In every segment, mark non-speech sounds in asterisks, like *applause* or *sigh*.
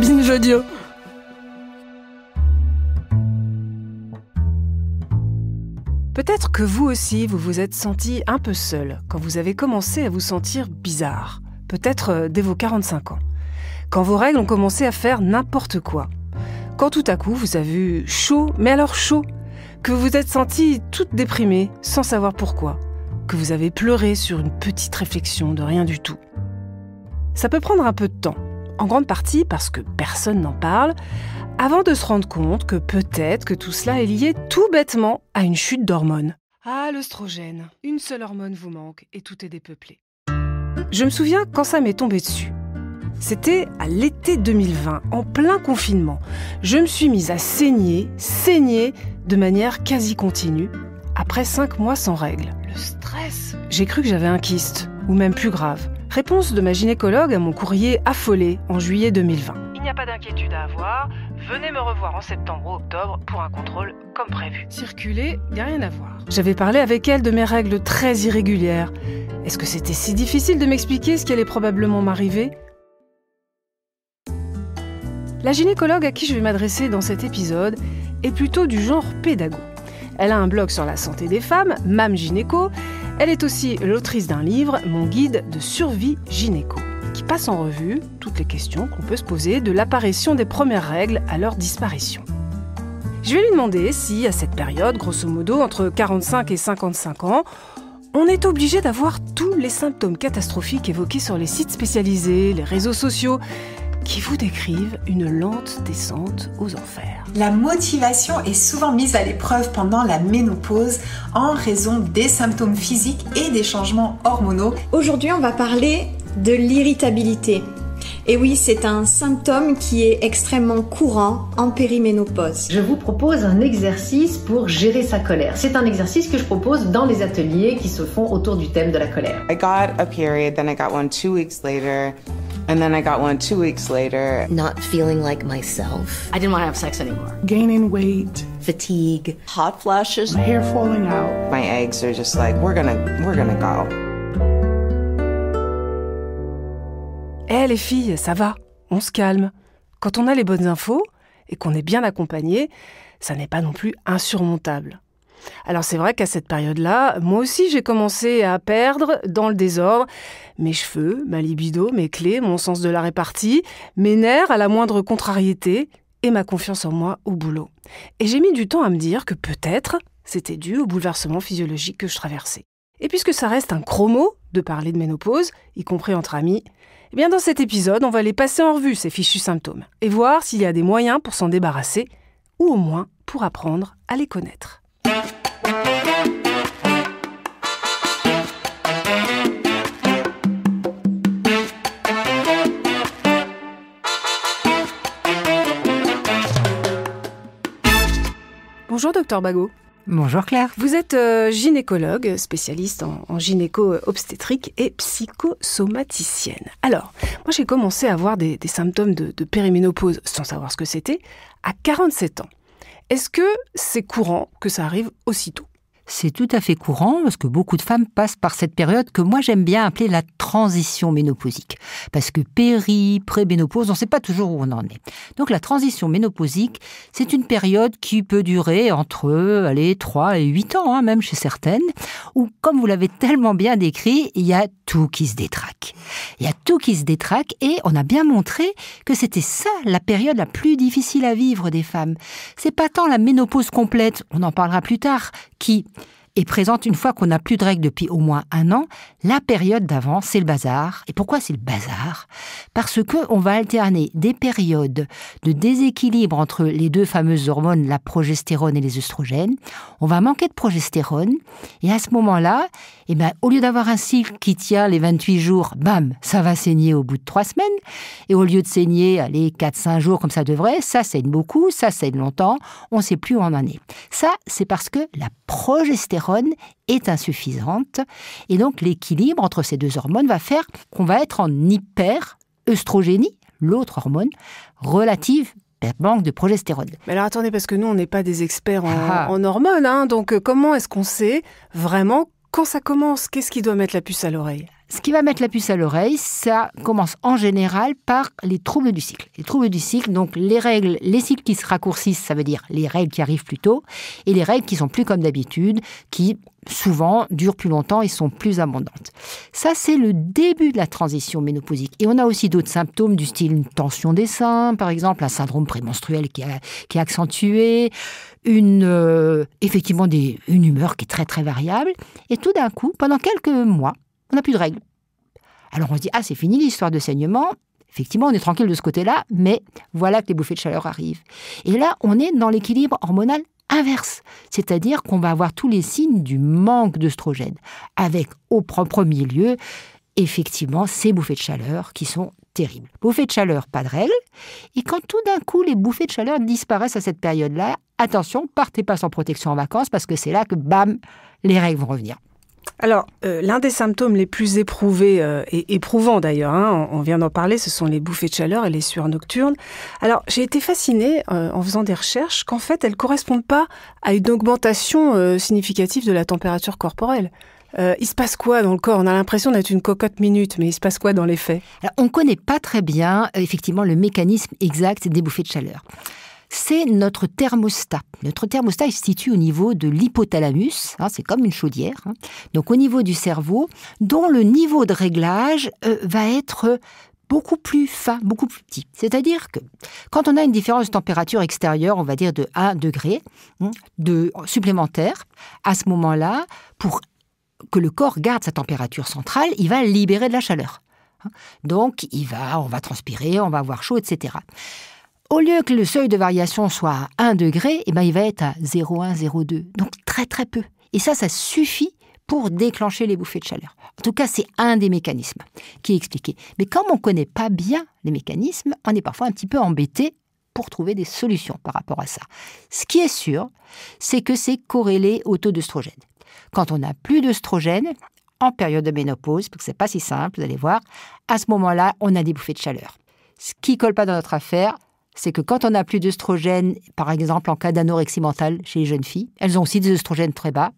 Binge audio. Peut-être que vous aussi, vous vous êtes senti un peu seul quand vous avez commencé à vous sentir bizarre, peut-être euh, dès vos 45 ans, quand vos règles ont commencé à faire n'importe quoi, quand tout à coup vous avez eu chaud, mais alors chaud, que vous vous êtes senti toute déprimée sans savoir pourquoi, que vous avez pleuré sur une petite réflexion de rien du tout. Ça peut prendre un peu de temps en grande partie parce que personne n'en parle, avant de se rendre compte que peut-être que tout cela est lié tout bêtement à une chute d'hormones. Ah, l'oestrogène, une seule hormone vous manque et tout est dépeuplé. Je me souviens quand ça m'est tombé dessus. C'était à l'été 2020, en plein confinement. Je me suis mise à saigner, saigner de manière quasi continue, après cinq mois sans règles. Le stress J'ai cru que j'avais un kyste, ou même plus grave. Réponse de ma gynécologue à mon courrier affolé en juillet 2020. Il n'y a pas d'inquiétude à avoir, venez me revoir en septembre ou octobre pour un contrôle comme prévu. Circuler, il a rien à voir. J'avais parlé avec elle de mes règles très irrégulières. Est-ce que c'était si difficile de m'expliquer ce qui allait probablement m'arriver La gynécologue à qui je vais m'adresser dans cet épisode est plutôt du genre pédago. Elle a un blog sur la santé des femmes, Mam Gynéco, elle est aussi l'autrice d'un livre, Mon guide de survie gynéco, qui passe en revue toutes les questions qu'on peut se poser de l'apparition des premières règles à leur disparition. Je vais lui demander si, à cette période, grosso modo entre 45 et 55 ans, on est obligé d'avoir tous les symptômes catastrophiques évoqués sur les sites spécialisés, les réseaux sociaux qui vous décrivent une lente descente aux enfers. La motivation est souvent mise à l'épreuve pendant la ménopause en raison des symptômes physiques et des changements hormonaux. Aujourd'hui, on va parler de l'irritabilité. Et oui, c'est un symptôme qui est extrêmement courant en périménopause. Je vous propose un exercice pour gérer sa colère. C'est un exercice que je propose dans les ateliers qui se font autour du thème de la colère. I And then I got one two weeks later. Not feeling like myself. I didn't want to have sex anymore. Gaining weight. Fatigue. Hot flashes. My hair falling out. My eggs are just like, we're gonna, we're gonna go. hey, eh, les filles, ça va, on se calme. Quand on a les bonnes infos et qu'on est bien accompagné, ça n'est pas non plus insurmontable. Alors c'est vrai qu'à cette période-là, moi aussi j'ai commencé à perdre dans le désordre mes cheveux, ma libido, mes clés, mon sens de la répartie, mes nerfs à la moindre contrariété et ma confiance en moi au boulot. Et j'ai mis du temps à me dire que peut-être c'était dû au bouleversement physiologique que je traversais. Et puisque ça reste un chromo de parler de ménopause, y compris entre amis, eh bien dans cet épisode, on va aller passer en revue, ces fichus symptômes, et voir s'il y a des moyens pour s'en débarrasser, ou au moins pour apprendre à les connaître. Bonjour docteur Bagot. Bonjour Claire. Vous êtes euh, gynécologue, spécialiste en, gynéco-obstétrique et psychosomaticienne. Alors, moi j'ai commencé à avoir des, symptômes de, de périménopause, sans savoir ce que c'était, à 47 ans. Est-ce que c'est courant que ça arrive aussitôt c'est tout à fait courant parce que beaucoup de femmes passent par cette période que moi j'aime bien appeler la transition ménopausique. Parce que péri, pré-ménopause, on ne sait pas toujours où on en est. Donc la transition ménopausique, c'est une période qui peut durer entre allez, 3 et 8 ans, hein, même chez certaines, où comme vous l'avez tellement bien décrit, il y a tout qui se détraque. Il y a tout qui se détraque et on a bien montré que c'était ça la période la plus difficile à vivre des femmes. C'est pas tant la ménopause complète, on en parlera plus tard, qui et présente, une fois qu'on n'a plus de règles depuis au moins un an, la période d'avant, c'est le bazar. Et pourquoi c'est le bazar Parce que on va alterner des périodes de déséquilibre entre les deux fameuses hormones, la progestérone et les œstrogènes. On va manquer de progestérone, et à ce moment-là, eh ben, au lieu d'avoir un cycle qui tient les 28 jours, bam, ça va saigner au bout de 3 semaines, et au lieu de saigner, les 4-5 jours comme ça devrait, ça saigne beaucoup, ça saigne longtemps, on ne sait plus où on en est. Ça, c'est parce que la progestérone est insuffisante. Et donc l'équilibre entre ces deux hormones va faire qu'on va être en hyper-œstrogénie, l'autre hormone, relative banque de progestérone. Mais alors attendez, parce que nous, on n'est pas des experts en, ah. hormones, hein. donc euh, comment est-ce qu'on sait vraiment quand ça commence Qu'est-ce qui doit mettre la puce à l'oreille ce qui va mettre la puce à l'oreille, ça commence en général par les troubles du cycle. Les troubles du cycle, donc les règles, les cycles qui se raccourcissent, ça veut dire les règles qui arrivent plus tôt, et les règles qui sont plus comme d'habitude, qui souvent durent plus longtemps et sont plus abondantes. Ça, c'est le début de la transition ménopausique. Et on a aussi d'autres symptômes du style une tension des seins, par exemple, un syndrome prémenstruel qui, a, qui est accentué, une, euh, effectivement des, une humeur qui est très très variable. Et tout d'un coup, pendant quelques mois, on n'a plus de règles. Alors on se dit, ah, c'est fini l'histoire de saignement. Effectivement, on est tranquille de ce côté-là, mais voilà que les bouffées de chaleur arrivent. Et là, on est dans l'équilibre hormonal inverse, c'est-à-dire qu'on va avoir tous les signes du manque d'œstrogène, avec au premier lieu, effectivement, ces bouffées de chaleur qui sont terribles. Bouffées de chaleur, pas de règles. Et quand tout d'un coup, les bouffées de chaleur disparaissent à cette période-là, attention, partez pas sans protection en vacances, parce que c'est là que, bam, les règles vont revenir. Alors, euh, l'un des symptômes les plus éprouvés, euh, et éprouvants d'ailleurs, hein, on, vient d'en parler, ce sont les bouffées de chaleur et les sueurs nocturnes. Alors, j'ai été fascinée euh, en faisant des recherches qu'en fait, elles ne correspondent pas à une augmentation significative de la température corporelle. il se passe quoi dans le corps On a l'impression d'être une cocotte minute, mais il se passe quoi dans les faits On ne connaît pas très bien, effectivement, le mécanisme exact des bouffées de chaleur c'est notre thermostat. Notre thermostat, est se situe au niveau de l'hypothalamus, hein, c'est comme une chaudière, hein. donc au niveau du cerveau, dont le niveau de réglage euh, va être beaucoup plus fin, beaucoup plus petit. C'est-à-dire que quand on a une différence de température extérieure, on va dire de 1 degré hein, de, supplémentaire, à ce moment-là, pour que le corps garde sa température centrale, il va libérer de la chaleur. Donc, il va, on va transpirer, on va avoir chaud, etc au lieu que le seuil de variation soit à 1 degré, eh ben, il va être à 0,1, 0,2. Donc très très peu. Et ça, ça suffit pour déclencher les bouffées de chaleur. En tout cas, c'est un des mécanismes qui est expliqué. Mais comme on ne connaît pas bien les mécanismes, on est parfois un petit peu embêté pour trouver des solutions par rapport à ça. Ce qui est sûr, c'est que c'est corrélé au taux d'œstrogène. Quand on n'a plus d'œstrogène, en période de ménopause, parce que c'est pas si simple, vous allez voir, à ce moment-là, on a des bouffées de chaleur. Ce qui colle pas dans notre affaire, c'est que quand on n'a plus d'œstrogènes, par exemple en cas d'anorexie mentale chez les jeunes filles, elles ont aussi des oestrogènes très bas,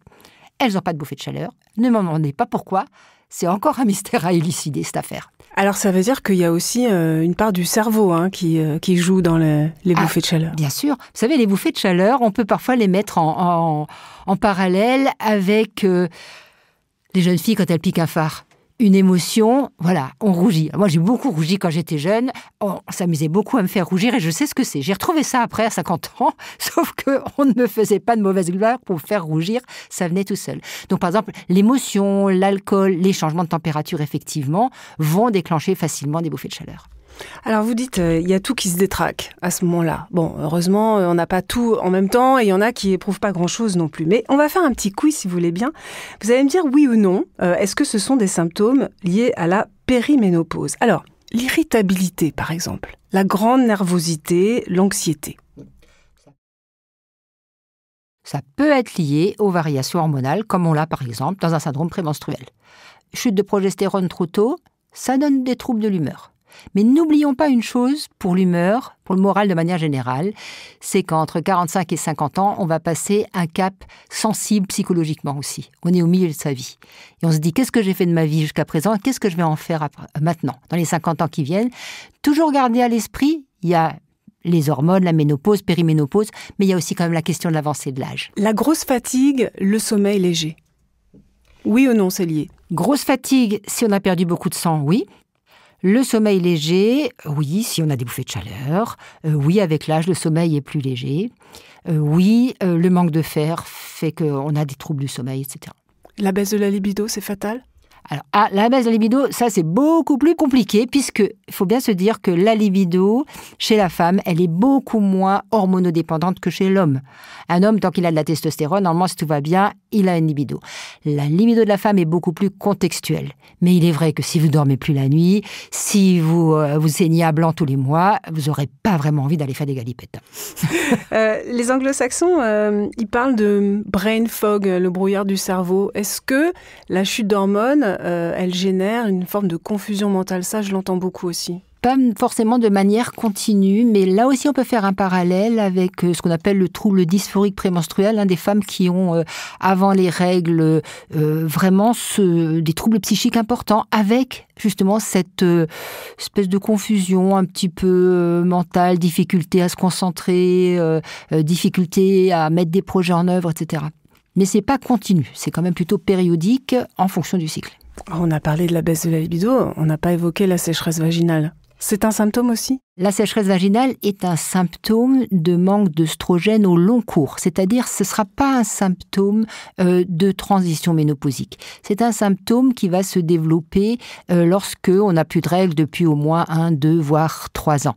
elles n'ont pas de bouffées de chaleur. Ne m'en demandez pas pourquoi, c'est encore un mystère à élucider cette affaire. Alors ça veut dire qu'il y a aussi euh, une part du cerveau hein, euh, qui, joue dans les ah, bouffées de chaleur. Bien sûr. Vous savez, les bouffées de chaleur, on peut parfois les mettre en, parallèle avec euh, les jeunes filles quand elles piquent un phare une émotion, voilà, on rougit. Moi, j'ai beaucoup rougi quand j'étais jeune. On s'amusait beaucoup à me faire rougir et je sais ce que c'est. J'ai retrouvé ça après à 50 ans, *laughs* sauf que on ne me faisait pas de mauvaise gloire pour faire rougir. Ça venait tout seul. Donc, par exemple, l'émotion, l'alcool, les changements de température, effectivement, vont déclencher facilement des bouffées de chaleur. Alors vous dites, euh, il y a tout qui se détraque à ce moment-là. Bon, heureusement, euh, on n'a pas tout en même temps et il y en a qui éprouvent pas grand-chose non plus. Mais on va faire un petit quiz si vous voulez bien. Vous allez me dire oui ou non, euh, est-ce que ce sont des symptômes liés à la périménopause Alors, l'irritabilité par exemple, la grande nervosité, l'anxiété. Ça peut être lié aux variations hormonales, comme on l'a par exemple dans un syndrome prémenstruel. Chute de progestérone trop tôt, ça donne des troubles de l'humeur. Mais n'oublions pas une chose pour l'humeur, pour le moral de manière générale, c'est qu'entre 45 et 50 ans, on va passer un cap sensible psychologiquement aussi. On est au milieu de sa vie. Et on se dit, qu'est-ce que j'ai fait de ma vie jusqu'à présent Qu'est-ce que je vais en faire euh, maintenant, dans les 50 ans qui viennent Toujours garder à l'esprit, il y a les hormones, la ménopause, périménopause, mais il y a aussi quand même la question de l'avancée de l'âge. La grosse fatigue, le sommeil léger. Oui ou non, c'est lié Grosse fatigue, si on a perdu beaucoup de sang, oui. Le sommeil léger, oui, si on a des bouffées de chaleur, euh, oui, avec l'âge, le sommeil est plus léger, euh, oui, euh, le manque de fer fait qu'on a des troubles du sommeil, etc. La baisse de la libido, c'est fatal alors, ah, la baisse de la libido, ça c'est beaucoup plus compliqué puisque il faut bien se dire que la libido, chez la femme, elle est beaucoup moins hormonodépendante que chez l'homme. Un homme, tant qu'il a de la testostérone, normalement, si tout va bien, il a une libido. La libido de la femme est beaucoup plus contextuelle. Mais il est vrai que si vous dormez plus la nuit, si vous euh, vous saignez à blanc tous les mois, vous n'aurez pas vraiment envie d'aller faire des galipettes. *laughs* Euh, les anglo-saxons, euh, ils parlent de brain fog, le brouillard du cerveau. Est-ce que la chute d'hormones, elle génère une forme de confusion mentale Ça, je l'entends beaucoup aussi pas forcément de manière continue, mais là aussi on peut faire un parallèle avec euh, ce qu'on appelle le trouble dysphorique prémenstruel, hein, des femmes qui ont euh, avant les règles euh, vraiment ce, des troubles psychiques importants, avec justement cette espèce de confusion un petit peu mentale, difficulté à se concentrer, difficulté à mettre des projets en œuvre, etc. Mais c'est pas continu, c'est quand même plutôt périodique en fonction du cycle. On a parlé de la baisse de la libido, on n'a pas évoqué la sécheresse vaginale. C'est un symptôme aussi La sécheresse vaginale est un symptôme de manque d'œstrogène au long cours, c'est-à-dire ce ne sera pas un symptôme euh, de transition ménopausique. C'est un symptôme qui va se développer lorsqu'on euh, lorsque n'a plus de règles depuis au moins un, deux, voire trois ans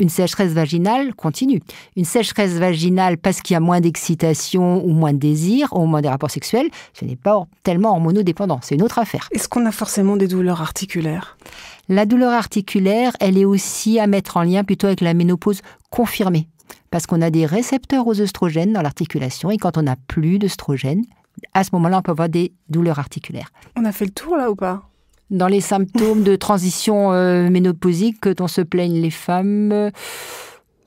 une sécheresse vaginale continue. Une sécheresse vaginale parce qu'il y a moins d'excitation ou moins de désir ou moins des rapports sexuels, ce n'est pas tellement hormonodépendant, c'est une autre affaire. Est-ce qu'on a forcément des douleurs articulaires La douleur articulaire, elle est aussi à mettre en lien plutôt avec la ménopause confirmée. Parce qu'on a des récepteurs aux oestrogènes dans l'articulation et quand on n'a plus d'oestrogènes, à ce moment-là, on peut avoir des douleurs articulaires. On a fait le tour là ou pas dans les symptômes de transition euh, ménopausique dont se plaignent les femmes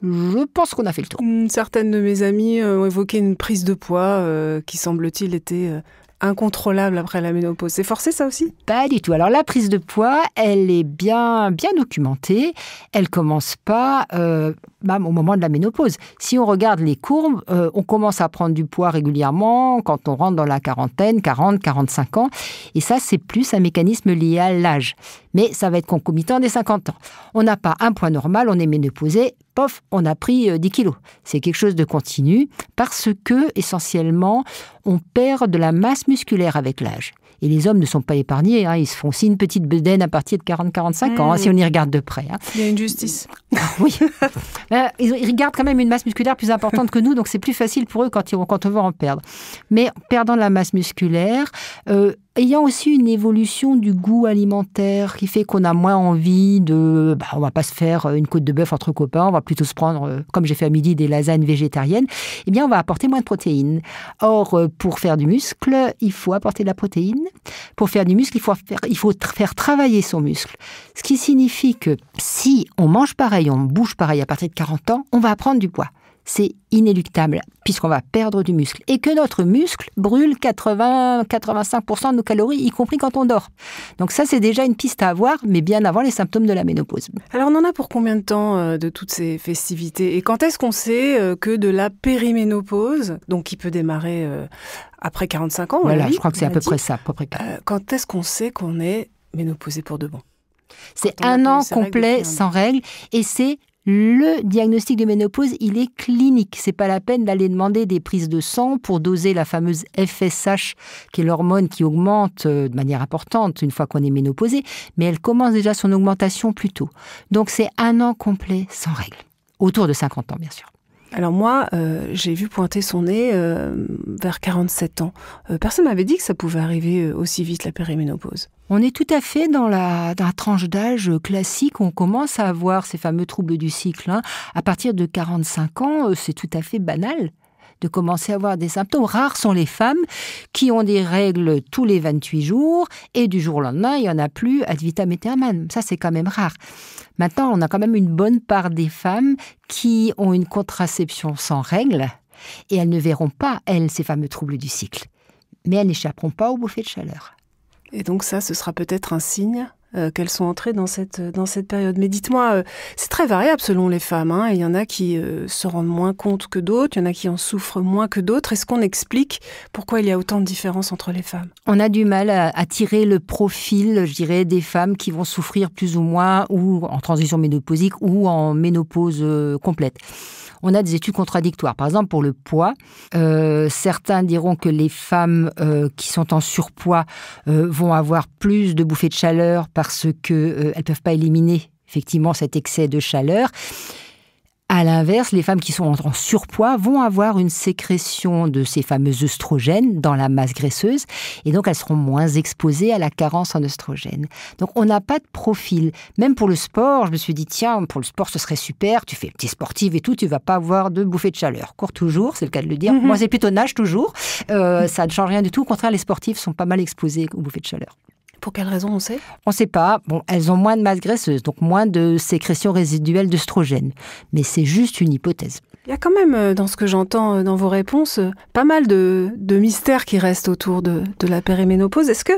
je pense qu'on a fait le tour. Certaines de mes amies euh, ont évoqué une prise de poids euh, qui, semble-t-il, était incontrôlable après la ménopause. C'est forcé ça aussi Pas du tout. Alors la prise de poids, elle est bien bien documentée. Elle commence pas euh, même au moment de la ménopause. Si on regarde les courbes, euh, on commence à prendre du poids régulièrement quand on rentre dans la quarantaine, 40, 45 ans. Et ça, c'est plus un mécanisme lié à l'âge. Mais ça va être concomitant des 50 ans. On n'a pas un poids normal, on est ménopausé, pof, on a pris 10 euh, kilos. C'est quelque chose de continu parce que, essentiellement, on perd de la masse musculaire avec l'âge. Et les hommes ne sont pas épargnés. Hein. Ils se font aussi une petite bedaine à partir de 40-45 ans, hein, mmh. si on y regarde de près. Hein. Il y a une justice. Ah oui. *laughs* Euh, ils regardent quand même une masse musculaire plus importante que nous, donc c'est plus facile pour eux quand, ils, quand on veut en perdre. Mais en perdant la masse musculaire, euh, ayant aussi une évolution du goût alimentaire qui fait qu'on a moins envie de, bah, on va pas se faire euh, une côte de bœuf entre copains, on va plutôt se prendre, euh, comme j'ai fait à midi, des lasagnes végétariennes, eh bien on va apporter moins de protéines. Or, euh, pour faire du muscle, il faut apporter de la protéine. Pour faire du muscle, il faut faire, il faut faire travailler son muscle. Ce qui signifie que si on mange pareil, on bouge pareil à partir de 40 ans, on va prendre du poids c'est inéluctable, puisqu'on va perdre du muscle. Et que notre muscle brûle 80-85% de nos calories, y compris quand on dort. Donc ça, c'est déjà une piste à avoir, mais bien avant les symptômes de la ménopause. Alors on en a pour combien de temps euh, de toutes ces festivités Et quand est-ce qu'on sait euh, que de la périménopause, donc qui peut démarrer euh, après 45 ans Voilà, je crois que c'est à peu près ça. quand est-ce qu'on sait qu'on est ménopausé pour de bon c'est un an complet sans règles et c'est le diagnostic de ménopause, il est clinique. C'est pas la peine d'aller demander des prises de sang pour doser la fameuse FSH, qui est l'hormone qui augmente euh, de manière importante une fois qu'on est ménopausé, mais elle commence déjà son augmentation plus tôt. Donc c'est un an complet sans règles, autour de 50 ans bien sûr. Alors moi, euh, j'ai vu pointer son nez euh, vers 47 ans. personne m'avait dit que ça pouvait arriver aussi vite la périménopause on est tout à fait dans la, tranche d'âge classique. On commence à avoir ces fameux troubles du cycle. Hein. À partir de 45 ans, euh, c'est tout à fait banal de commencer à avoir des symptômes. Rares sont les femmes qui ont des règles tous les 28 jours et du jour au lendemain, il n'y en a plus ad vitam aeternam. Ça, c'est quand même rare. Maintenant, on a quand même une bonne part des femmes qui ont une contraception sans règles et elles ne verront pas, elles, ces fameux troubles du cycle. Mais elles n'échapperont pas au bouffées de chaleur. Et donc ça, ce sera peut-être un signe euh, qu'elles sont entrées dans cette, dans cette période. Mais dites-moi, euh, c'est très variable selon les femmes. Hein. il y en a qui euh, se rendent moins compte que d'autres, il y en a qui en souffrent moins que d'autres. Est-ce qu'on explique pourquoi il y a autant de différences entre les femmes On a du mal à, à, tirer le profil, je dirais, des femmes qui vont souffrir plus ou moins ou en transition ménopausique ou en ménopause complète on a des études contradictoires. Par exemple, pour le poids, euh, certains diront que les femmes euh, qui sont en surpoids euh, vont avoir plus de bouffées de chaleur parce qu'elles elles ne peuvent pas éliminer effectivement cet excès de chaleur. À l'inverse, les femmes qui sont en surpoids vont avoir une sécrétion de ces fameux oestrogènes dans la masse graisseuse et donc elles seront moins exposées à la carence en œstrogènes. Donc on n'a pas de profil. Même pour le sport, je me suis dit tiens, pour le sport ce serait super, tu fais petit sportive et tout, tu vas pas avoir de bouffée de chaleur. Cours toujours, c'est le cas de le dire. Mhm. Moi c'est plutôt nage toujours. Euh, ça ne change rien du tout. Au contraire, les sportifs sont pas mal exposés aux bouffées de chaleur. Pour quelle raison on sait On ne sait pas. Bon, elles ont moins de masse graisseuse, donc moins de sécrétion résiduelle d'œstrogène. Mais c'est juste une hypothèse. Il y a quand même, euh, dans ce que j'entends euh, dans vos réponses, euh, pas mal de, mystères qui restent autour de, de la périménopause. Est-ce que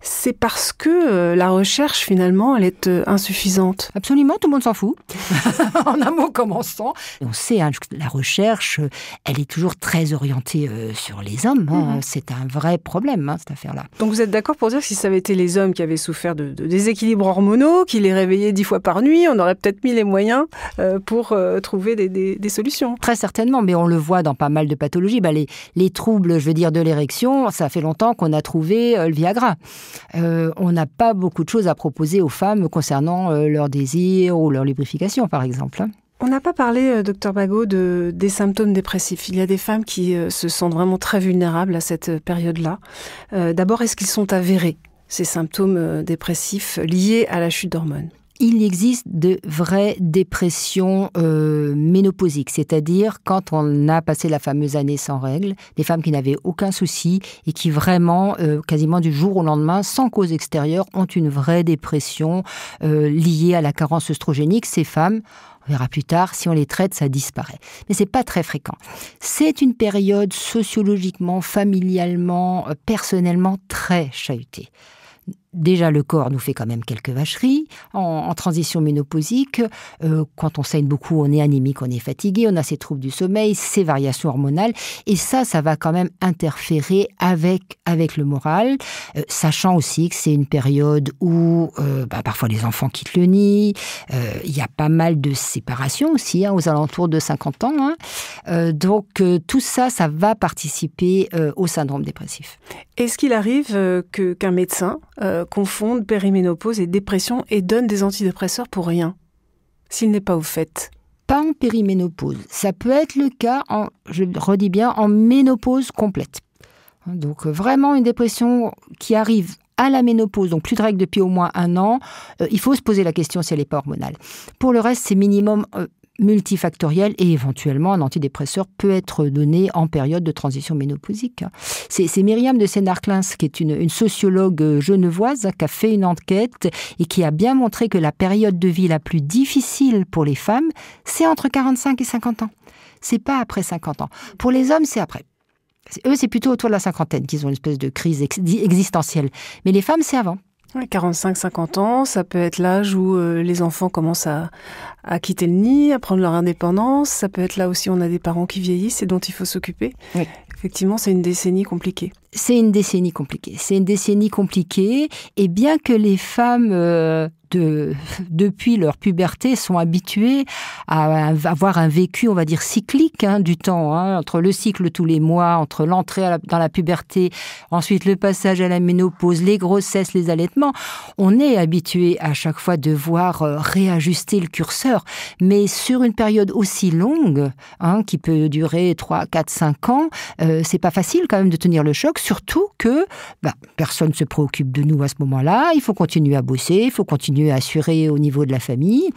c'est parce que euh, la recherche, finalement, elle est euh, insuffisante. Absolument, tout le monde s'en fout. *laughs* *laughs* en un mot commençant. On sait, hein, la recherche, euh, elle est toujours très orientée sur les hommes. Hein. Mm-hmm. C'est un vrai problème, hein, cette affaire-là. Donc vous êtes d'accord pour dire que si ça avait été les hommes qui avaient souffert de, déséquilibres hormonaux, qui les réveillaient dix fois par nuit, on aurait peut-être mis les moyens pour trouver des, solutions. Très certainement, mais on le voit dans pas mal de pathologies. Bah, les, les troubles, je veux dire, de l'érection, ça fait longtemps qu'on a trouvé le Viagra. Euh, on n'a pas beaucoup de choses à proposer aux femmes concernant leur leurs désirs ou leur lubrification, par exemple. Hein. On n'a pas parlé, euh, docteur Bagot, de, des symptômes dépressifs. Il y a des femmes qui euh, se sentent vraiment très vulnérables à cette période-là. D'abord, est-ce qu'ils sont avérés, ces symptômes dépressifs liés à la chute d'hormones il existe de vraies dépressions euh, ménopausiques, c'est-à-dire quand on a passé la fameuse année sans règles, des femmes qui n'avaient aucun souci et qui vraiment, euh, quasiment du jour au lendemain, sans cause extérieure, ont une vraie dépression euh, liée à la carence œstrogénique. Ces femmes on verra plus tard, si on les traite, ça disparaît. Mais c'est pas très fréquent. C'est une période sociologiquement, familialement, personnellement très chahutée déjà le corps nous fait quand même quelques vacheries. En, transition ménopausique, euh, quand on saigne beaucoup, on est anémique, on est fatigué, on a ces troubles du sommeil, ces variations hormonales. Et ça, ça va quand même interférer avec, avec le moral, euh, sachant aussi que c'est une période où euh, bah, parfois les enfants quittent le nid. Il y a pas mal de séparations aussi, hein, aux alentours de 50 ans. Hein. donc tout ça, ça va participer au syndrome dépressif. Est-ce qu'il arrive que qu'un médecin euh, confondent périménopause et dépression et donnent des antidépresseurs pour rien, s'il n'est pas au fait Pas en périménopause. Ça peut être le cas, en, je redis bien, en ménopause complète. Donc euh, vraiment une dépression qui arrive à la ménopause, donc plus de règles depuis au moins un an, euh, il faut se poser la question si elle n'est pas hormonale. Pour le reste, c'est minimum multifactoriel et éventuellement un antidépresseur peut être donné en période de transition ménopausique. C'est Myriam de Sénarclins, qui est une, sociologue genevoise, qui a fait une enquête et qui a bien montré que la période de vie la plus difficile pour les femmes, c'est entre 45 et 50 ans. C'est pas après 50 ans. Pour les hommes, c'est après. Eux, c'est plutôt autour de la cinquantaine qu'ils ont une espèce de crise existentielle. Mais les femmes, c'est avant. 45-50 ans, ça peut être l'âge où euh, les enfants commencent à, à, quitter le nid, à prendre leur indépendance. Ça peut être là aussi, on a des parents qui vieillissent et dont il faut s'occuper. Effectivement, c'est une décennie compliquée. C'est une décennie compliquée. C'est une décennie compliquée. Et bien que les femmes euh, de, depuis leur puberté, sont habitués à avoir un vécu, on va dire, cyclique hein, du temps, hein, entre le cycle tous les mois, entre l'entrée dans la puberté, ensuite le passage à la ménopause, les grossesses, les allaitements. On est habitué à chaque fois de voir euh, réajuster le curseur, mais sur une période aussi longue, hein, qui peut durer 3, 4, 5 ans, euh, c'est pas facile quand même de tenir le choc, surtout que bah, personne ne se préoccupe de nous à ce moment-là, il faut continuer à bosser, il faut continuer assuré au niveau de la famille.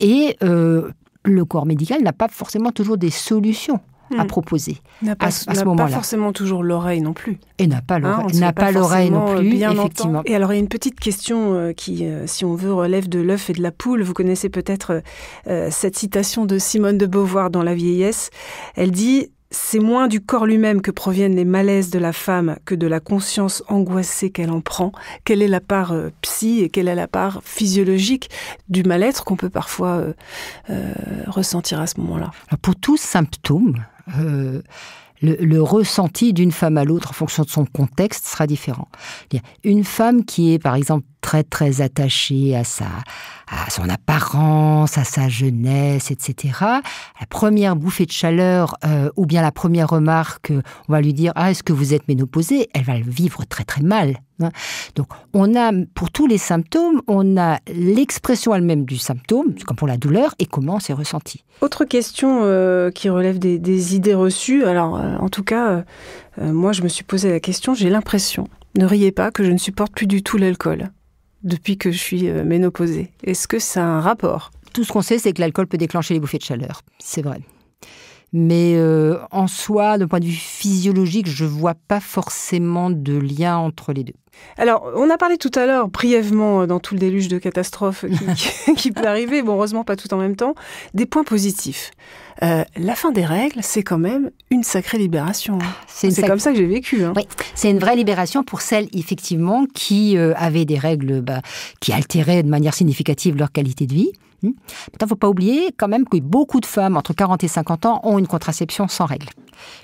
Et euh, le corps médical n'a pas forcément toujours des solutions à hmm. proposer pas, à, ce, moment-là. Pas forcément toujours l'oreille non plus. Et n'a pas l'oreille, hein, n'a pas, l'oreille non euh, plus, bien effectivement. Et alors il y a une petite question euh, qui, si on veut, relève de l'œuf et de la poule. Vous connaissez peut-être cette citation de Simone de Beauvoir dans La vieillesse. Elle dit c'est moins du corps lui-même que proviennent les malaises de la femme que de la conscience angoissée qu'elle en prend. Quelle est la part euh, psy et quelle est la part physiologique du mal-être qu'on peut parfois euh, euh, ressentir à ce moment-là ah, Pour tous symptôme, le, le, ressenti d'une femme à l'autre en fonction de son contexte sera différent. Une femme qui est par exemple très très attaché à sa, à son apparence, à sa jeunesse, etc. La première bouffée de chaleur euh, ou bien la première remarque, on va lui dire ah, est-ce que vous êtes ménopausée Elle va le vivre très très mal. Hein. Donc, on a, pour tous les symptômes, on a l'expression elle-même du symptôme, comme pour la douleur, et comment c'est ressenti. Autre question euh, qui relève des, idées reçues. Alors, euh, en tout cas, moi, je me suis posé la question, j'ai l'impression, ne riez pas, que je ne supporte plus du tout l'alcool depuis que je suis euh, ménopausée. Est-ce que c'est un rapport Tout ce qu'on sait, c'est que l'alcool peut déclencher les bouffées de chaleur. C'est vrai. Mais euh, en soi, d'un point de vue physiologique, je ne vois pas forcément de lien entre les deux. Alors, on a parlé tout à l'heure brièvement euh, dans tout le déluge de catastrophes *laughs* qui, qui peut arriver, bon, heureusement pas tout en même temps, des points positifs. Euh, la fin des règles, c'est quand même une sacrée libération. Hein. Ah, c'est comme ça que j'ai vécu. Hein. c'est une vraie libération pour celles, effectivement, qui euh, avaient des règles bah, qui altéraient de manière significative leur qualité de vie. Mais Il ne faut pas oublier quand même que beaucoup de femmes entre 40 et 50 ans ont une contraception sans règles.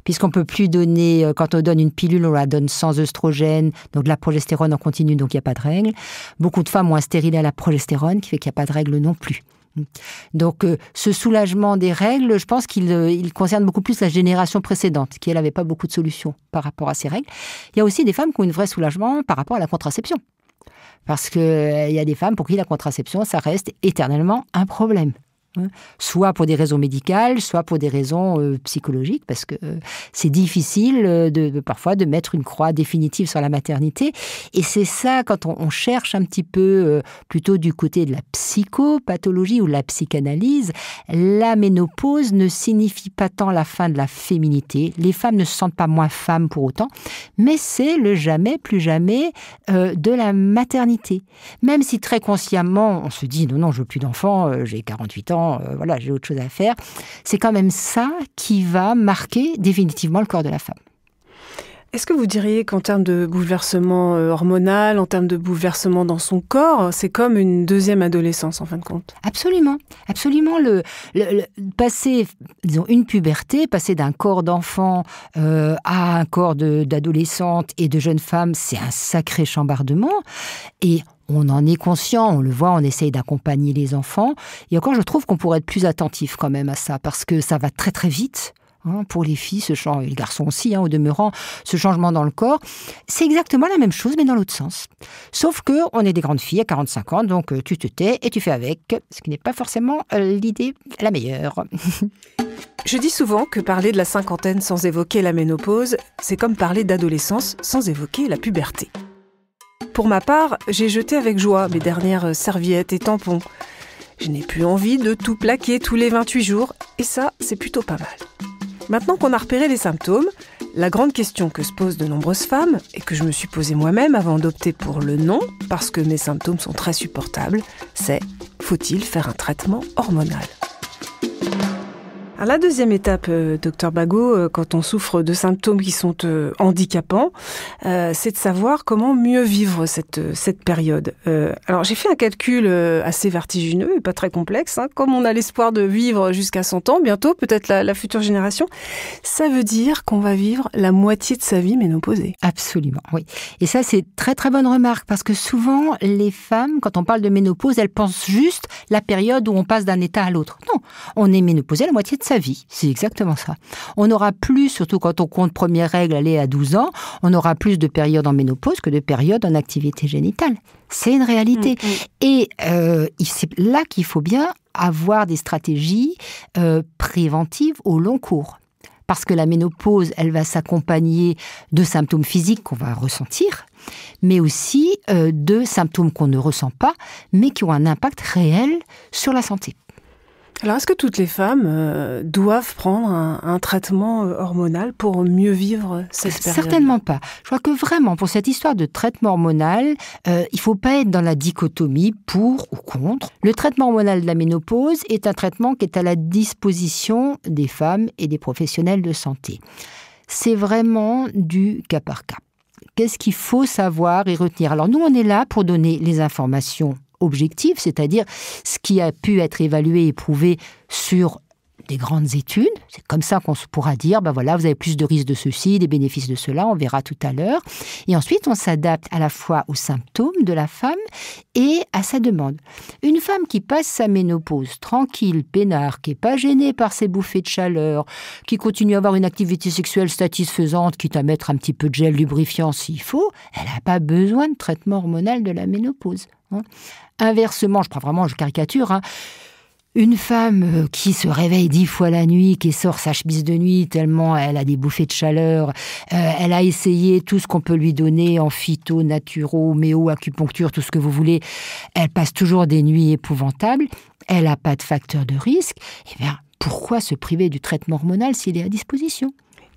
Puisqu'on peut plus donner, euh, quand on donne une pilule, on la donne sans œstrogène, donc la progestérone en continu, donc il n'y a pas de règles. Beaucoup de femmes ont un stéril à la progestérone qui fait qu'il n'y a pas de règles non plus. Donc euh, ce soulagement des règles, je pense qu'il euh, concerne beaucoup plus la génération précédente, qui elle n'avait pas beaucoup de solutions par rapport à ces règles. Il y a aussi des femmes qui ont un vrai soulagement par rapport à la contraception. Parce qu'il euh, y a des femmes pour qui la contraception, ça reste éternellement un problème. Hein, soit pour des raisons médicales, soit pour des raisons euh, psychologiques, parce que euh, c'est difficile euh, de, parfois de mettre une croix définitive sur la maternité. Et c'est ça, quand on, cherche un petit peu plutôt du côté de la psychopathologie ou de la psychanalyse, la ménopause ne signifie pas tant la fin de la féminité. Les femmes ne se sentent pas moins femmes pour autant, mais c'est le jamais plus jamais de la maternité. Même si très consciemment on se dit non non je veux plus d'enfants, j'ai 48 ans euh, voilà, j'ai autre chose à faire. C'est quand même ça qui va marquer définitivement le corps de la femme. Est-ce que vous diriez qu'en termes de bouleversement euh, hormonal, en termes de bouleversement dans son corps, c'est comme une deuxième adolescence en fin de compte Absolument, absolument. Le, le, passer, disons, une puberté, passer d'un corps d'enfant euh, à un corps d'adolescente et de jeune femme, c'est un sacré chambardement. Et on en est conscient, on le voit, on essaye d'accompagner les enfants. Et encore, je trouve qu'on pourrait être plus attentif quand même à ça, parce que ça va très très vite. Hein, pour les filles, ce changement, les garçons aussi, hein, au demeurant, ce changement dans le corps, c'est exactement la même chose, mais dans l'autre sens. Sauf que on est des grandes filles à 45 ans, donc euh, tu te tais et tu fais avec, ce qui n'est pas forcément euh, l'idée la meilleure. *laughs* Je dis souvent que parler de la cinquantaine sans évoquer la ménopause, c'est comme parler d'adolescence sans évoquer la puberté. Pour ma part, j'ai jeté avec joie mes dernières serviettes et tampons. Je n'ai plus envie de tout plaquer tous les 28 jours, et ça, c'est plutôt pas mal. Maintenant qu'on a repéré les symptômes, la grande question que se posent de nombreuses femmes, et que je me suis posée moi-même avant d'opter pour le non, parce que mes symptômes sont très supportables, c'est faut-il faire un traitement hormonal la deuxième étape, euh, docteur Bagot, euh, quand on souffre de symptômes qui sont euh, handicapants, c'est de savoir comment mieux vivre cette, cette période. alors j'ai fait un calcul assez vertigineux et pas très complexe. Hein. Comme on a l'espoir de vivre jusqu'à 100 ans, bientôt peut-être la, future génération, ça veut dire qu'on va vivre la moitié de sa vie ménopausée. Absolument, oui. Et ça c'est très très bonne remarque parce que souvent les femmes, quand on parle de ménopause, elles pensent juste la période où on passe d'un état à l'autre. Non, on est ménopausé la moitié de sa vie. C'est exactement ça. On aura plus, surtout quand on compte première règle, aller à 12 ans, on aura plus de périodes en ménopause que de périodes en activité génitale. C'est une réalité. Mm, mm. Et euh, c'est là qu'il faut bien avoir des stratégies euh, préventives au long cours parce que la ménopause, elle va s'accompagner de symptômes physiques qu'on va ressentir, mais aussi euh, de symptômes qu'on ne ressent pas, mais qui ont un impact réel sur la santé. Alors, est-ce que toutes les femmes euh, doivent prendre un, traitement euh, hormonal pour mieux vivre cette période Certainement pas. Je crois que vraiment, pour cette histoire de traitement hormonal, euh, il ne faut pas être dans la dichotomie pour ou contre. Le traitement hormonal de la ménopause est un traitement qui est à la disposition des femmes et des professionnels de santé. C'est vraiment du cas par cas qu'est-ce qu'il faut savoir et retenir Alors nous, on est là pour donner les informations objectif, c'est-à-dire ce qui a pu être évalué et prouvé sur des grandes études. C'est comme ça qu'on se pourra dire, ben voilà, vous avez plus de risques de ceci, des bénéfices de cela, on verra tout à l'heure. Et ensuite, on s'adapte à la fois aux symptômes de la femme et à sa demande. Une femme qui passe sa ménopause tranquille, peinard, qui n'est pas gênée par ses bouffées de chaleur, qui continue à avoir une activité sexuelle satisfaisante, quitte à mettre un petit peu de gel lubrifiant s'il faut, elle n'a pas besoin de traitement hormonal de la ménopause. Hein. Inversement, je prends vraiment, je caricature, hein, une femme euh, qui se réveille dix fois la nuit, qui sort sa chemise de nuit tellement elle a des bouffées de chaleur, euh, elle a essayé tout ce qu'on peut lui donner en phyto, naturo, méo, acupuncture, tout ce que vous voulez. Elle passe toujours des nuits épouvantables. Elle n'a pas de facteur de risque. Eh bien, pourquoi se priver du traitement hormonal s'il est à disposition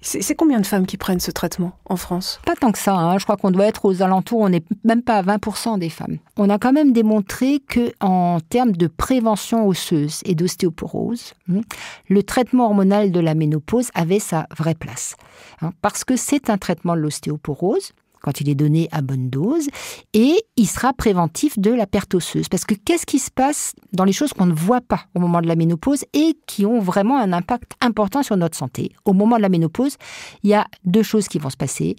c'est combien de femmes qui prennent ce traitement en France Pas tant que ça. Hein. Je crois qu'on doit être aux alentours, on n'est même pas à 20% des femmes. On a quand même démontré que en termes de prévention osseuse et d'ostéoporose, hmm, le traitement hormonal de la ménopause avait sa vraie place. Hein. parce que c'est un traitement de l'ostéoporose quand il est donné à bonne dose, et il sera préventif de la perte osseuse. Parce que qu'est-ce qui se passe dans les choses qu'on ne voit pas au moment de la ménopause et qui ont vraiment un impact important sur notre santé Au moment de la ménopause, il y a deux choses qui vont se passer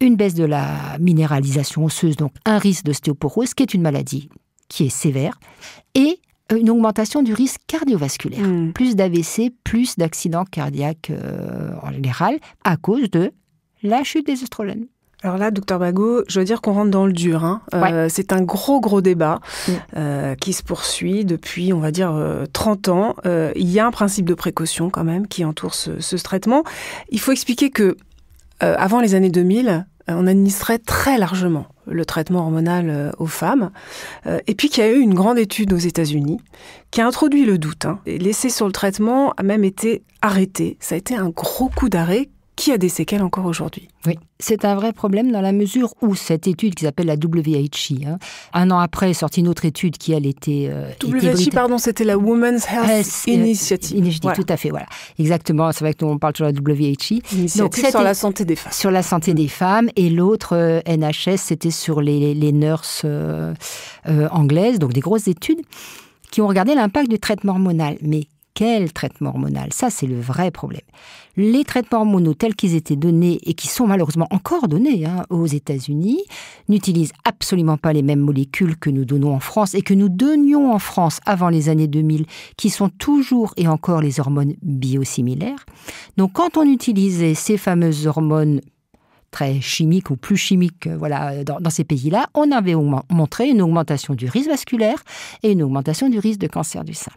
une baisse de la minéralisation osseuse, donc un risque d'ostéoporose, qui est une maladie qui est sévère, et une augmentation du risque cardiovasculaire. Hmm. Plus d'AVC, plus d'accidents cardiaques euh, en général, à cause de la chute des oestrogènes. Alors là, docteur Bago, je veux dire qu'on rentre dans le dur. Hein. Euh, c'est un gros, gros débat mm. euh, qui se poursuit depuis, on va dire, 30 euh, ans. il y a un principe de précaution quand même qui entoure ce, traitement. Il faut expliquer que avant les années 2000, on administrait très largement le traitement hormonal aux femmes, et puis qu'il y a eu une grande étude aux États-Unis qui a introduit le doute. Hein. l'essai sur le traitement a même été arrêté. Ça a été un gros coup d'arrêt qui a des séquelles encore aujourd'hui. Oui, c'est un vrai problème dans la mesure où cette étude qui s'appelle la WHI, hein, un an après est sortie une autre étude qui elle était... Euh, WHI, pardon, c'était la Women's Health, Initiative. Initiative Tout à fait, voilà. Exactement, c'est vrai que nous on parle toujours de la WHI. Initiative Donc, sur la santé des femmes. Sur la santé des femmes et l'autre euh, NHS, c'était sur les, les nurses euh, anglaises, donc des grosses études qui ont regardé l'impact du traitement hormonal. Mais quel traitement hormonal Ça, c'est le vrai problème. Les traitements hormonaux tels qu'ils étaient donnés et qui sont malheureusement encore donnés hein, aux États-Unis n'utilisent absolument pas les mêmes molécules que nous donnons en France et que nous donnions en France avant les années 2000, qui sont toujours et encore les hormones biosimilaires. Donc quand on utilisait ces fameuses hormones très chimiques ou plus chimiques euh, voilà, euh, dans, ces pays-là, on avait montré une augmentation du risque vasculaire et une augmentation du risque de cancer du sein.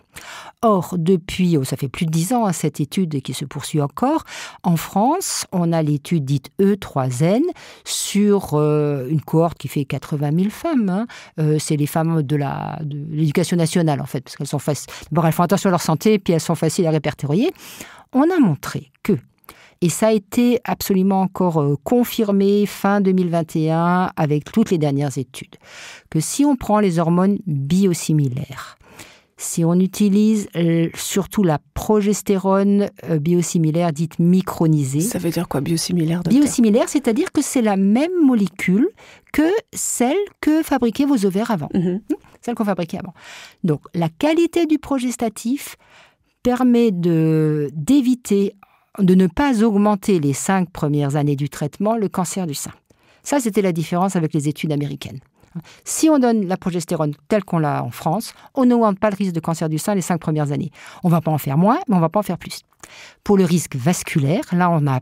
Or, depuis, oh, ça fait plus de dix ans, hein, cette étude qui se poursuit encore, en France, on a l'étude dite E3N sur euh, une cohorte qui fait 80 000 femmes. Hein. c'est les femmes de, l'éducation nationale, en fait, parce qu'elles sont faciles. D'abord, elles font attention à leur santé, puis elles sont faciles à répertorier. On a montré que et ça a été absolument encore euh, confirmé fin 2021 avec toutes les dernières études, que si on prend les hormones biosimilaires, si on utilise euh, surtout la progestérone euh, biosimilaire dite micronisée. Ça veut dire quoi biosimilaire Biosimilaire, c'est-à-dire que c'est la même molécule que celle que fabriquaient vos ovaires avant, mhm. hmm celle qu'on fabriquait avant. Donc la qualité du progestatif permet de d'éviter de ne pas augmenter les cinq premières années du traitement le cancer du sein. Ça, c'était la différence avec les études américaines. Si on donne la progestérone telle qu'on l'a en France, on n'augmente pas le risque de cancer du sein les cinq premières années. On ne va pas en faire moins, mais on ne va pas en faire plus. Pour le risque vasculaire, là, on a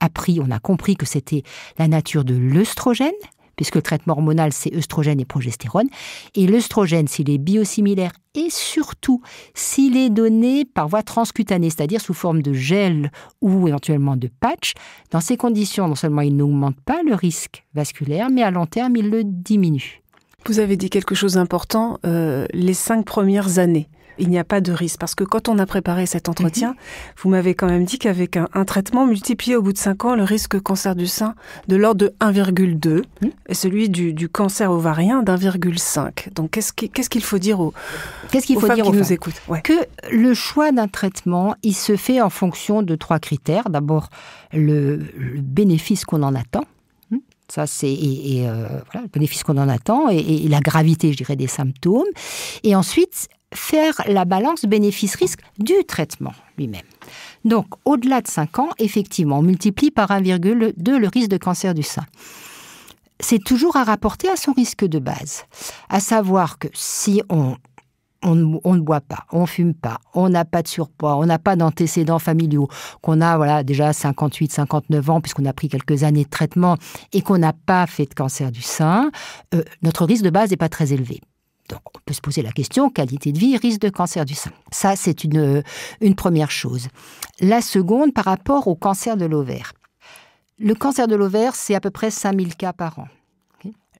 appris, on a compris que c'était la nature de l'œstrogène puisque le traitement hormonal, c'est œstrogène et progestérone. Et l'œstrogène, s'il est biosimilaire et surtout s'il est donné par voie transcutanée, c'est-à-dire sous forme de gel ou éventuellement de patch, dans ces conditions, non seulement il n'augmente pas le risque vasculaire, mais à long terme, il le diminue. Vous avez dit quelque chose d'important, euh, les cinq premières années il n'y a pas de risque. Parce que quand on a préparé cet entretien, mhm. vous m'avez quand même dit qu'avec un, traitement multiplié au bout de 5 ans, le risque cancer du sein de l'ordre de 1,2 et celui du, cancer ovarien d'1,5. Donc qu'est-ce qu'il faut dire aux, qu'est-ce qu'il faut dire qui nous écoutent Que le choix d'un traitement, il se fait en fonction de trois critères. D'abord, le, bénéfice qu'on en attend. Hmm. Ça, c'est et, euh, voilà, le bénéfice qu'on en attend et, la gravité, je dirais, des symptômes. Et ensuite, faire la balance bénéfice-risque du traitement lui-même. Donc, au-delà de 5 ans, effectivement, on multiplie par 1,2 le risque de cancer du sein. C'est toujours à rapporter à son risque de base, à savoir que si on ne boit pas, on fume pas, on n'a pas de surpoids, on n'a pas d'antécédents familiaux, qu'on a voilà déjà 58, 59 ans puisqu'on a pris quelques années de traitement et qu'on n'a pas fait de cancer du sein, euh, notre risque de base n'est pas très élevé. Donc on peut se poser la question, qualité de vie, risque de cancer du sein. Ça, c'est une, première chose. La seconde, par rapport au cancer de l'ovaire. Le cancer de l'ovaire, c'est à peu près 5000 cas par an.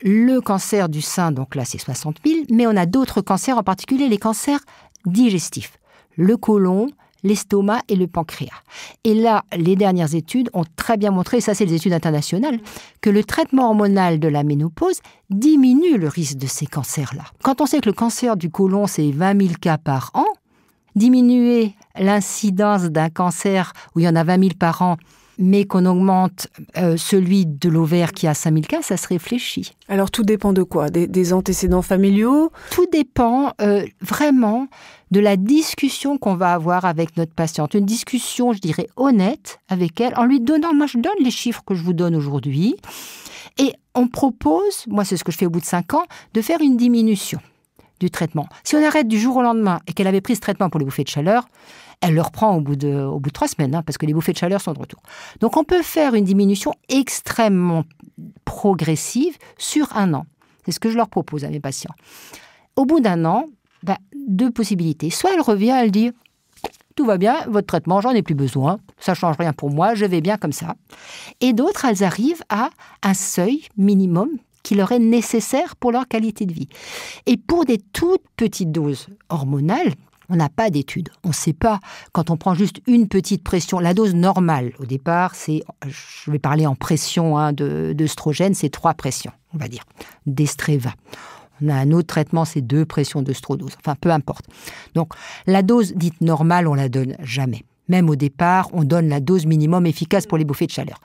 Le cancer du sein, donc là, c'est 60 000, mais on a d'autres cancers, en particulier les cancers digestifs. Le côlon, l'estomac et le pancréas. Et là, les dernières études ont très bien montré, ça c'est les études internationales, que le traitement hormonal de la ménopause diminue le risque de ces cancers-là. Quand on sait que le cancer du côlon, c'est 20 000 cas par an, diminuer l'incidence d'un cancer où il y en a 20 000 par an mais qu'on augmente euh, celui de l'ovaire qui a 5000 cas, ça se réfléchit. Alors tout dépend de quoi des, antécédents familiaux Tout dépend euh, vraiment de la discussion qu'on va avoir avec notre patiente. Une discussion, je dirais, honnête avec elle, en lui donnant, moi je donne les chiffres que je vous donne aujourd'hui, et on propose, moi c'est ce que je fais au bout de 5 ans, de faire une diminution du traitement. Si on arrête du jour au lendemain et qu'elle avait pris ce traitement pour les bouffées de chaleur, elle le reprend au bout de, trois semaines, hein, parce que les bouffées de chaleur sont de retour. Donc on peut faire une diminution extrêmement progressive sur un an. C'est ce que je leur propose à mes patients. Au bout d'un an, bah, deux possibilités. Soit elle revient, elle dit tout va bien, votre traitement, j'en ai plus besoin, ça ne change rien pour moi, je vais bien comme ça. Et d'autres, elles arrivent à un seuil minimum qui leur est nécessaire pour leur qualité de vie. Et pour des toutes petites doses hormonales, on n'a pas d'études. On ne sait pas, quand on prend juste une petite pression, la dose normale au départ, c'est, je vais parler en pression hein, d'œstrogène, c'est trois pressions, on va dire, d'estreva. On a un autre traitement, c'est deux pressions d'œstrodose. Enfin, peu importe. Donc, la dose dite normale, on la donne jamais. Même au départ, on donne la dose minimum efficace pour les bouffées de chaleur.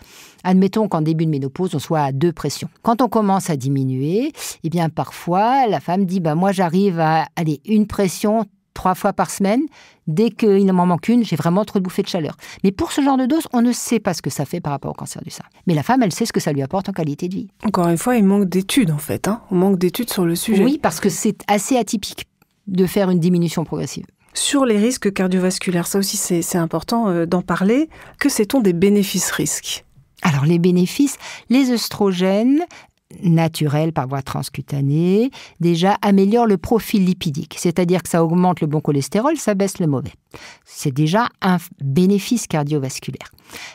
Admettons qu'en début de ménopause, on soit à deux pressions. Quand on commence à diminuer, eh bien parfois la femme dit bah moi j'arrive à aller une pression trois fois par semaine. Dès qu'il m'en manque une, j'ai vraiment trop de bouffées de chaleur. Mais pour ce genre de dose, on ne sait pas ce que ça fait par rapport au cancer du sein. Mais la femme, elle sait ce que ça lui apporte en qualité de vie. Encore une fois, il manque d'études en fait. Hein. on manque d'études sur le sujet. Oui, parce que c'est assez atypique de faire une diminution progressive. Sur les risques cardiovasculaires, ça aussi c'est important euh, d'en parler. Que sait-on des bénéfices-risques alors les bénéfices, les œstrogènes naturel par voie transcutanée, déjà améliore le profil lipidique, c'est-à-dire que ça augmente le bon cholestérol, ça baisse le mauvais. C'est déjà un bénéfice cardiovasculaire.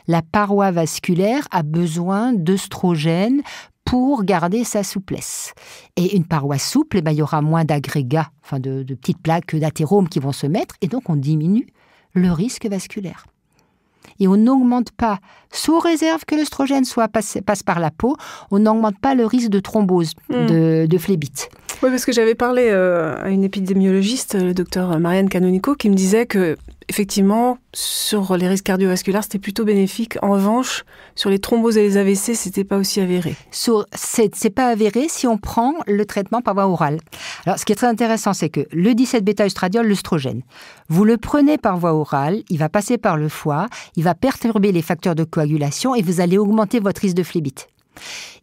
La paroi vasculaire a besoin d'œstrogènes pour garder sa souplesse. Et une paroi souple, eh ben, il y aura moins d'agrégats, enfin de, petites plaques, d'athéromes qui vont se mettre, et donc on diminue le risque vasculaire et on n'augmente pas, sous réserve que l'œstrogène soit passe, par la peau, on n'augmente pas le risque de thrombose, hmm. de, de, phlébite. Oui, parce que j'avais parlé euh, à une épidémiologiste, euh, le docteur Marianne Canonico, qui me disait que effectivement, sur les risques cardiovasculaires, c'était plutôt bénéfique. En revanche, sur les thromboses et les AVC, c'était pas aussi avéré. Sur, c'est, pas avéré si on prend le traitement par voie orale. Alors, ce qui est très intéressant, c'est que le 17-bêta-estradiol, l'œstrogène, vous le prenez par voie orale, il va passer par le foie, il va perturber les facteurs de coagulation et vous allez augmenter votre risque de phlébite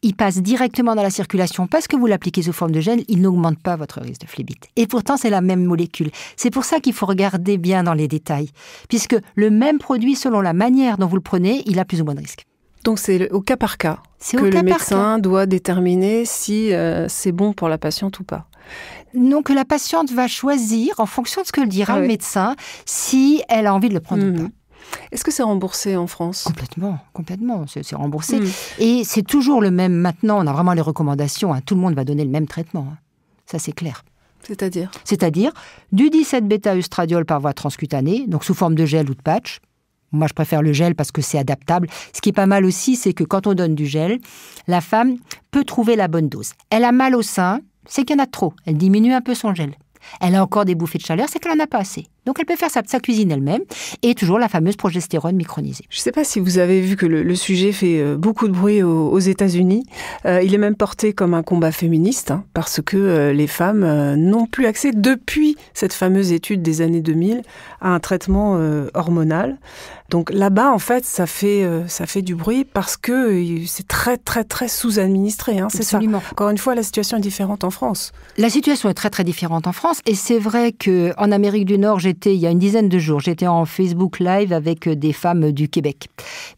il passe directement dans la circulation parce que vous l'appliquez sous forme de gel, il n'augmente pas votre risque de phlébite. Et pourtant, c'est la même molécule. C'est pour ça qu'il faut regarder bien dans les détails, puisque le même produit, selon la manière dont vous le prenez, il a plus ou moins de risque. Donc c'est au cas par cas que le médecin doit déterminer si euh, c'est bon pour la patiente ou pas. Donc la patiente va choisir, en fonction de ce que le dira un ah le médecin, si elle a envie de le prendre ou mhm. pas. Est-ce que c'est remboursé en France Complètement, complètement, c'est remboursé. Hmm. Et c'est toujours le même maintenant, on a vraiment les recommandations, hein. tout le monde va donner le même traitement, hein. ça c'est clair. C'est-à-dire C'est-à-dire du 17-bêta-estradiol par voie transcutanée, donc sous forme de gel ou de patch, moi, je préfère le gel parce que c'est adaptable. Ce qui est pas mal aussi, c'est que quand on donne du gel, la femme peut trouver la bonne dose. Elle a mal au sein, c'est qu'elle en a trop. Elle diminue un peu son gel. Elle a encore des bouffées de chaleur, c'est qu'elle en a pas assez. Donc elle peut faire sa, cuisine elle-même et toujours la fameuse progestérone micronisée. Je ne sais pas si vous avez vu que le, sujet fait euh, beaucoup de bruit aux, États-Unis. Euh, il est même porté comme un combat féministe hein, parce que euh, les femmes n'ont plus accès depuis cette fameuse étude des années 2000 à un traitement hormonal. Donc là-bas, en fait, ça fait ça fait du bruit parce que c'est très très très sous-administré. Hein, c'est ça. Encore une fois, la situation est différente en France. La situation est très très différente en France et c'est vrai que en Amérique du Nord, j'ai il y a une dizaine de jours. J'étais en Facebook Live avec euh, des femmes euh, du Québec.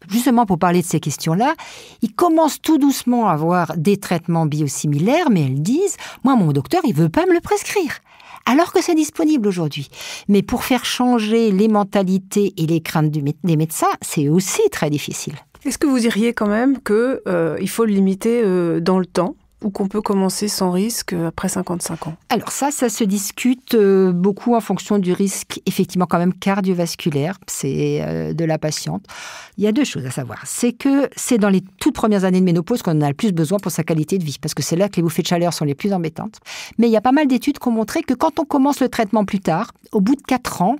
Justement pour parler de ces questions-là, ils commencent tout doucement à avoir des traitements biosimilaires, mais elles disent, moi mon docteur, il veut pas me le prescrire alors que c'est disponible aujourd'hui. Mais pour faire changer les mentalités et les craintes des médecins, c'est aussi très difficile. Est-ce que vous diriez quand même qu'il euh, faut le limiter dans le temps ou qu'on peut commencer sans risque euh, après 55 ans Alors ça, ça se discute euh, beaucoup en fonction du risque, effectivement quand même cardiovasculaire, c'est euh, de la patiente. Il y a deux choses à savoir. C'est que c'est dans les toutes premières années de ménopause qu'on en a le plus besoin pour sa qualité de vie, parce que c'est là que les bouffées de chaleur sont les plus embêtantes. Mais il y a pas mal d'études qui ont montré que quand on commence le traitement plus tard, au bout de 4 ans,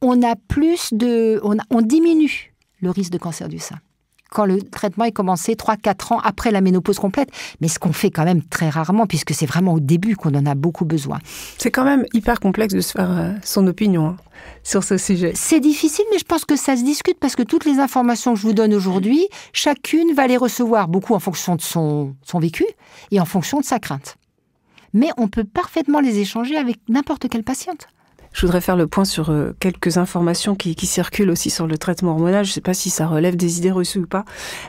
on a plus de... on diminue le risque de cancer du sein quand le traitement est commencé 3-4 ans après la ménopause complète, mais ce qu'on fait quand même très rarement, puisque c'est vraiment au début qu'on en a beaucoup besoin. C'est quand même hyper complexe de se faire euh, son opinion hein, sur ce sujet. C'est difficile, mais je pense que ça se discute parce que toutes les informations que je vous donne aujourd'hui, chacune va les recevoir beaucoup en fonction de son, son vécu et en fonction de sa crainte mais on peut parfaitement les échanger avec n'importe quelle patiente. Je voudrais faire le point sur euh, quelques informations qui, circulent aussi sur le traitement hormonal. Je ne sais pas si ça relève des idées reçues ou pas.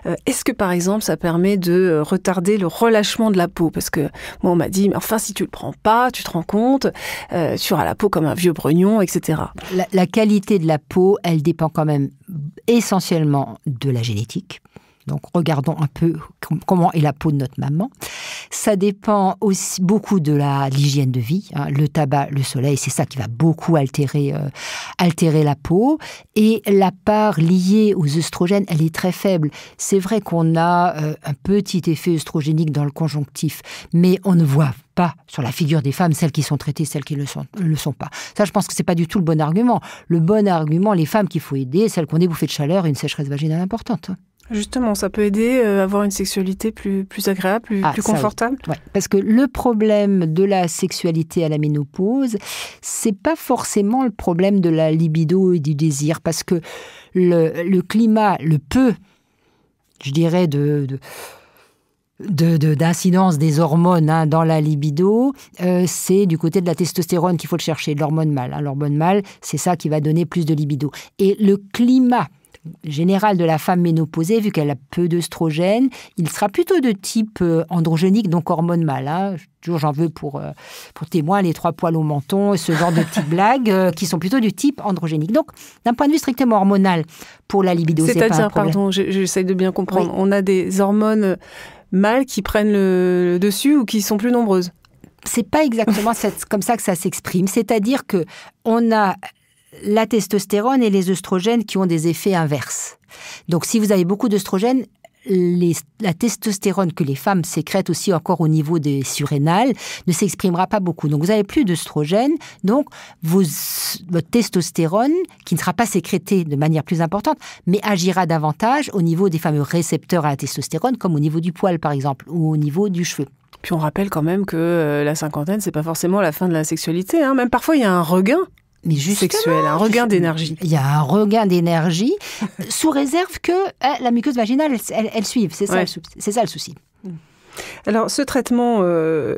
Euh, est-ce que, par exemple, ça permet de euh, retarder le relâchement de la peau Parce que moi, on m'a dit, mais enfin, si tu le prends pas, tu te rends compte, tu auras la peau comme un vieux bregnon, etc. la qualité de la peau, elle dépend quand même essentiellement de la génétique. Donc regardons un peu comment est la peau de notre maman. Ça dépend aussi beaucoup de la l'hygiène de vie. Hein. Le tabac, le soleil, c'est ça qui va beaucoup altérer, euh, la peau. Et la part liée aux œstrogènes, elle est très faible. C'est vrai qu'on a euh, un petit effet œstrogénique dans le conjonctif, mais on ne voit pas sur la figure des femmes celles qui sont traitées, celles qui ne le sont, pas. Ça, je pense que ce n'est pas du tout le bon argument. Le bon argument, les femmes qu'il faut aider, celles qu'on ont des de chaleur et une sécheresse vaginale importante. Hein. Justement, ça peut aider à euh, avoir une sexualité plus, plus agréable, plus, ah, confortable. Parce que le problème de la sexualité à la ménopause, c'est pas forcément le problème de la libido et du désir, parce que le, climat, le peu, je dirais, de, d'incidence des hormones hein, dans la libido, euh, c'est du côté de la testostérone qu'il faut le chercher, l'hormone mâle. Hein. l'hormone mâle, c'est ça qui va donner plus de libido. Et le climat Général de la femme ménopausée, vu qu'elle a peu d'œstrogènes, il sera plutôt de type euh, androgénique, donc hormone mâle. Hein. Toujours, j'en veux pour, euh, pour témoin les trois poils au menton, et ce genre de petites *laughs* blagues euh, qui sont plutôt du type androgénique. Donc, d'un point de vue strictement hormonal, pour la libido, c'est pas un Pardon, j'essaie de bien comprendre. On a des hormones mâles qui prennent le dessus ou qui sont plus nombreuses c'est pas exactement comme ça que ça s'exprime. C'est-à-dire que on a la testostérone et les œstrogènes qui ont des effets inverses. Donc si vous avez beaucoup d'œstrogènes, la testostérone que les femmes sécrètent aussi encore au niveau des surrénales ne s'exprimera pas beaucoup. Donc vous avez plus d'œstrogènes, donc votre testostérone, qui ne sera pas sécrétée de manière plus importante, mais agira davantage au niveau des fameux récepteurs à la testostérone, comme au niveau du poil par exemple, ou au niveau du cheveu. Puis on rappelle quand même que euh, la cinquantaine, c'est pas forcément la fin de la sexualité. Hein. Même parfois, il y a un regain mais sexuelle, un regain d'énergie. Il y a un regain d'énergie, *laughs* sous réserve que euh, la muqueuse vaginale, elle, elle, suive. C'est ça, le souci. Mm. Alors ce traitement, euh,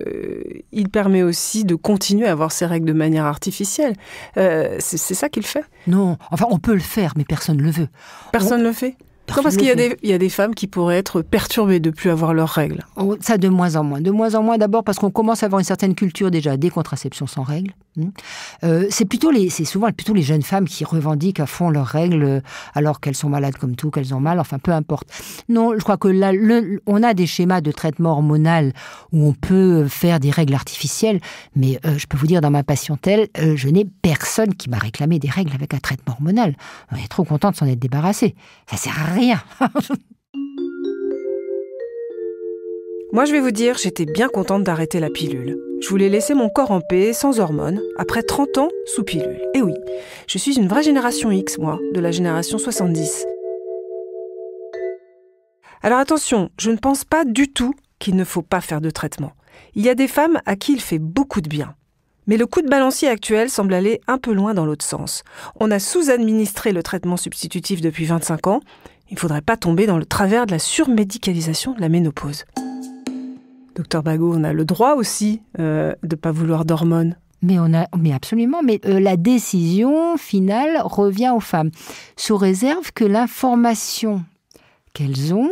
il permet aussi de continuer à avoir ses règles de manière artificielle. Euh, c'est ça qu'il fait Non, enfin on peut le faire, mais personne ne le veut. Personne ne le fait Pourquoi parce qu'il y, a des femmes qui pourraient être perturbées de plus avoir leurs règles. Oh, ça, de moins en moins. De moins en moins, d'abord parce qu'on commence à avoir une certaine culture déjà des contraceptions sans règles. Hmm. Euh, c'est plutôt les, c'est souvent plutôt les jeunes femmes qui revendiquent à fond leurs règles, euh, alors qu'elles sont malades comme tout, qu'elles ont mal, enfin peu importe. Non, je crois que là, on a des schémas de traitement hormonal où on peut faire des règles artificielles, mais euh, je peux vous dire dans ma patientèle, je n'ai personne qui m'a réclamé des règles avec un traitement hormonal. On est trop content de s'en être débarrassé. Ça sert à rien. *laughs* Moi, je vais vous dire, j'étais bien contente d'arrêter la pilule. Je voulais laisser mon corps en paix, sans hormones, après 30 ans sous pilule. Et eh oui, je suis une vraie génération X, moi, de la génération 70. Alors attention, je ne pense pas du tout qu'il ne faut pas faire de traitement. Il y a des femmes à qui il fait beaucoup de bien. Mais le coup de balancier actuel semble aller un peu loin dans l'autre sens. On a sous-administré le traitement substitutif depuis 25 ans. Il ne faudrait pas tomber dans le travers de la surmédicalisation de la ménopause docteur Bago, on a le droit aussi euh, de ne pas vouloir d'hormones. Mais, on a, mais absolument, mais euh, la décision finale revient aux femmes, sous réserve que l'information qu'elles ont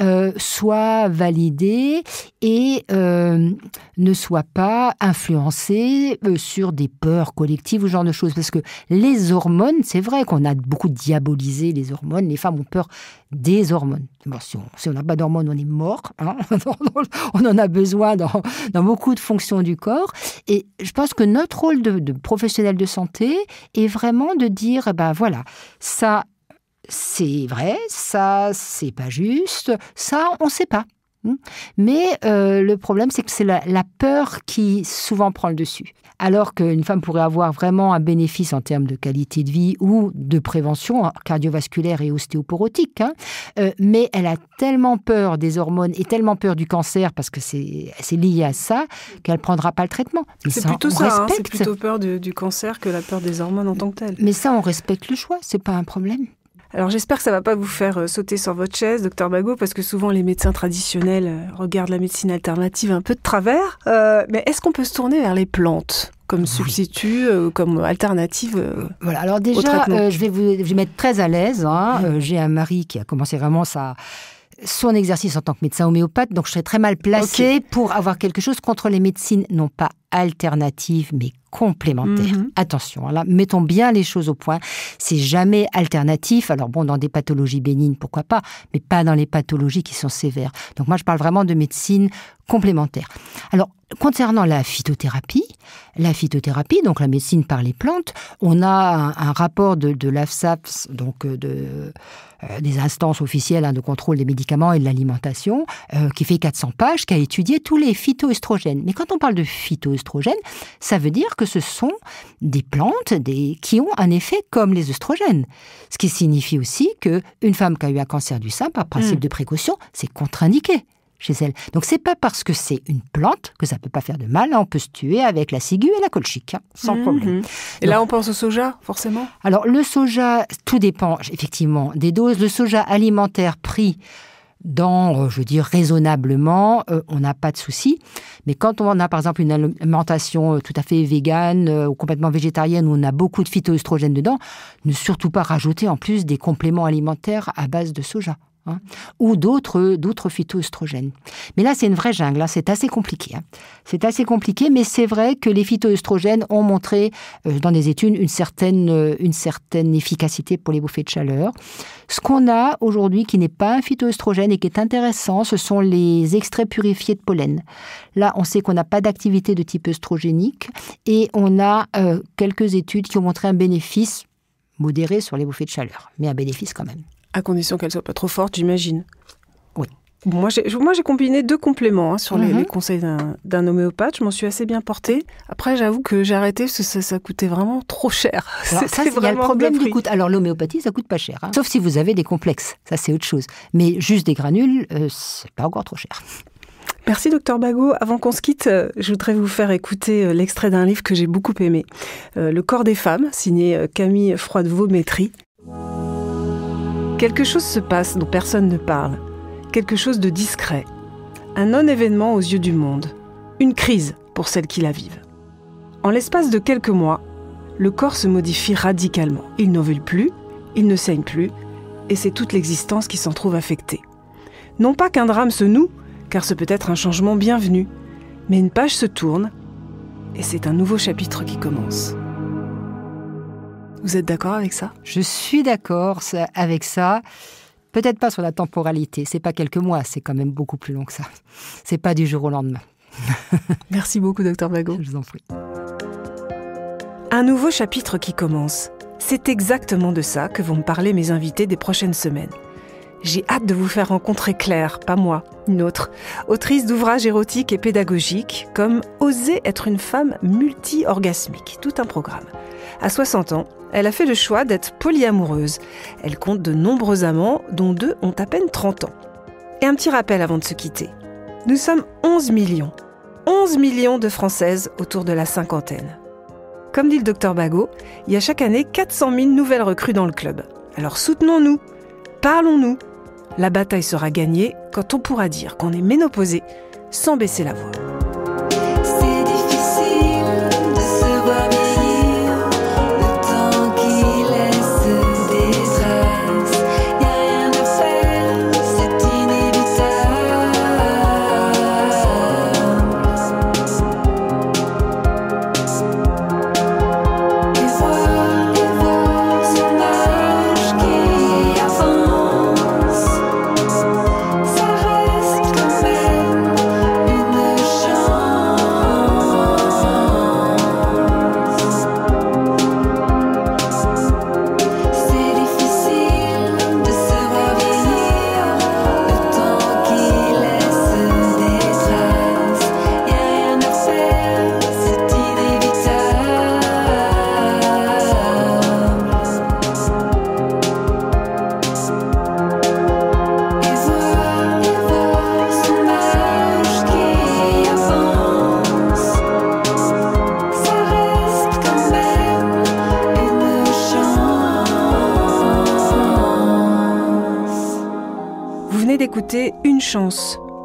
euh, soient validées et euh, ne soient pas influencées euh, sur des peurs collectives ou ce genre de choses. Parce que les hormones, c'est vrai qu'on a beaucoup diabolisé les hormones. Les femmes ont peur des hormones. Bon, si on n'a pas d'hormones, on est mort. Hein. *laughs* on en a besoin dans, dans, beaucoup de fonctions du corps. Et je pense que notre rôle de, professionnel de santé est vraiment de dire, eh ben voilà, ça c'est vrai, ça c'est pas juste, ça on sait pas. Hmm. Mais euh, le problème, c'est que c'est la, peur qui souvent prend le dessus. Alors qu'une femme pourrait avoir vraiment un bénéfice en termes de qualité de vie ou de prévention hein, cardiovasculaire et ostéoporotique, hein. euh, mais elle a tellement peur des hormones et tellement peur du cancer parce que c'est lié à ça qu'elle prendra pas le traitement. C'est plutôt ça, hein, plutôt peur du, du, cancer que la peur des hormones en tant que telle. Mais ça, on respecte le choix, c'est pas un problème. Alors j'espère que ça va pas vous faire euh, sauter sur votre chaise, docteur Bagot, parce que souvent les médecins traditionnels euh, regardent la médecine alternative un peu de travers. Euh, mais est-ce qu'on peut se tourner vers les plantes comme substitut, comme alternative Voilà, alors déjà, je vais vous mettre très à l'aise. Hein. J'ai un mari qui a commencé vraiment sa son exercice en tant que médecin homéopathe, donc je serais très mal placée pour avoir quelque chose contre les médecines non pas alternative mais complémentaire. Mhm. Attention, hein, là, mettons bien les choses au point. C'est jamais alternatif. Alors bon, dans des pathologies bénignes, pourquoi pas, mais pas dans les pathologies qui sont sévères. Donc moi, je parle vraiment de médecine complémentaire. Alors, concernant la phytothérapie, la phytothérapie, donc la médecine par les plantes, on a un, rapport de, l'AFSAPS, donc euh, de, euh, des instances officielles hein, de contrôle des médicaments et de l'alimentation, euh, qui fait 400 pages, qui a étudié tous les phytoestrogènes. Mais quand on parle de phyto oestrogènes, ça veut dire que ce sont des plantes des, qui ont un effet comme les œstrogènes, Ce qui signifie aussi que une femme qui a eu un cancer du sein, par principe mm. de précaution, c'est contre-indiqué chez elle. Donc c'est pas parce que c'est une plante que ça peut pas faire de mal. On peut se tuer avec la ciguë et la colchique, hein, sans mm-hmm. problème. Et là, on pense au soja, forcément. Alors le soja, tout dépend effectivement des doses. Le soja alimentaire pris dans, euh, je veux dire, raisonnablement, euh, on n'a pas de souci. Mais quand on a par exemple une alimentation euh, tout à fait végane euh, ou complètement végétarienne où on a beaucoup de phytoestrogènes dedans, ne surtout pas rajouter en plus des compléments alimentaires à base de soja. Hein, ou d'autres d'autres phytoestrogènes. Mais là, c'est une vraie jungle, hein, c'est assez compliqué. Hein. C'est assez compliqué, mais c'est vrai que les phytoestrogènes ont montré euh, dans des études euh, une certaine, efficacité pour les bouffées de chaleur. Ce qu'on a aujourd'hui qui n'est pas un phytoestrogène et qui est intéressant, ce sont les extraits purifiés de pollen. Là, on sait qu'on n'a pas d'activité de type œstrogénique et on a euh, quelques études qui ont montré un bénéfice modéré sur les bouffées de chaleur, mais un bénéfice quand même. À condition qu'elle soit pas trop forte, j'imagine. Oui. Moi, j'ai, combiné deux compléments hein, sur les, mhm. conseils d'un, homéopathe. Je m'en suis assez bien portée. Après, j'avoue que j'ai arrêté parce que ça, coûtait vraiment trop cher. *laughs* c'est, vraiment le problème du coût. Alors, l'homéopathie, ça coûte pas cher. Hein. Sauf si vous avez des complexes. Ça, c'est autre chose. Mais juste des granules, euh, c'est pas encore trop cher. Merci docteur Bagot. Avant qu'on se quitte, euh, je voudrais vous faire écouter euh, l'extrait d'un livre que j'ai beaucoup aimé, Le corps des femmes, signé Camille Froide-Vaumétrie. Quelque chose se passe dont personne ne parle, quelque chose de discret, un non-événement aux yeux du monde, une crise pour celles qui la vivent. En l'espace de quelques mois, le corps se modifie radicalement. Il n'ovule plus, il ne saigne plus, et c'est toute l'existence qui s'en trouve affectée. Non pas qu'un drame se noue, car ce peut être un changement bienvenu, mais une page se tourne, et c'est un nouveau chapitre qui commence. Vous êtes d'accord avec ça Je suis d'accord avec ça. Peut-être pas sur la temporalité. C'est pas quelques mois, c'est quand même beaucoup plus long que ça. C'est pas du jour au lendemain. *laughs* Merci beaucoup, docteur Bago. Je vous en prie. Un nouveau chapitre qui commence. C'est exactement de ça que vont me parler mes invités des prochaines semaines. J'ai hâte de vous faire rencontrer Claire, pas moi, une autre, autrice d'ouvrages érotiques et pédagogiques comme Oser être une femme multi-orgasmique, tout un programme. À 60 ans, elle a fait le choix d'être polyamoureuse. Elle compte de nombreux amants, dont deux ont à peine 30 ans. Et un petit rappel avant de se quitter. Nous sommes 11 millions. 11 millions de Françaises autour de la cinquantaine. Comme dit le docteur Bagot, il y a chaque année 400 000 nouvelles recrues dans le club. Alors soutenons-nous, parlons-nous. La bataille sera gagnée quand on pourra dire qu'on est ménopausé sans baisser la voix.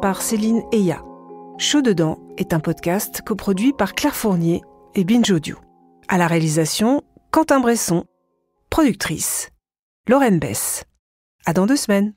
par Céline Eya. Chaud dedans est un podcast coproduit par Claire Fournier et Binge Audio. À la réalisation, Quentin Bresson, productrice, Lorraine Bess. À dans deux semaines.